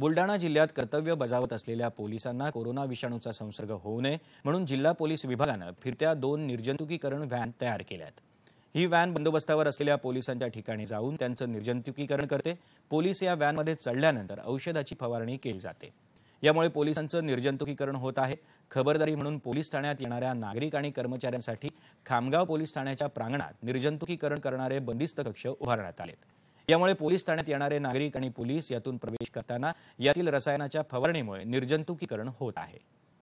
बुलडाणा जिल्ह्यात कर्तव्य बजावत असलेल्या पोलिसांना कोरोना विषाणूचा संसर्ग होऊ नये म्हणून जिल्हा पोलीस विभागानं फिरत्या दोन निर्जंतुकीकरण व्हॅन तयार केल्यात ही व्हॅन बंदोबस्तावर असलेल्या पोलिसांच्या ठिकाणी जाऊन त्यांचं निर्जंतुकीकरण करते पोलीस या व्हॅनमध्ये चढल्यानंतर औषधाची फवारणी केली जाते यामुळे पोलिसांचं निर्जंतुकीकरण होत आहे खबरदारी म्हणून पोलीस ठाण्यात येणाऱ्या नागरिक आणि कर्मचाऱ्यांसाठी खामगाव पोलीस ठाण्याच्या प्रांगणात निर्जंतुकीकरण करणारे बंदिस्त कक्ष उभारण्यात आलेत यामुळे पोलीस ठाण्यात येणारे नागरिक आणि पोलीस यातून प्रवेश करताना यातील रसायनाच्या फवारणीमुळे निर्जंतुकीकरण होत आहे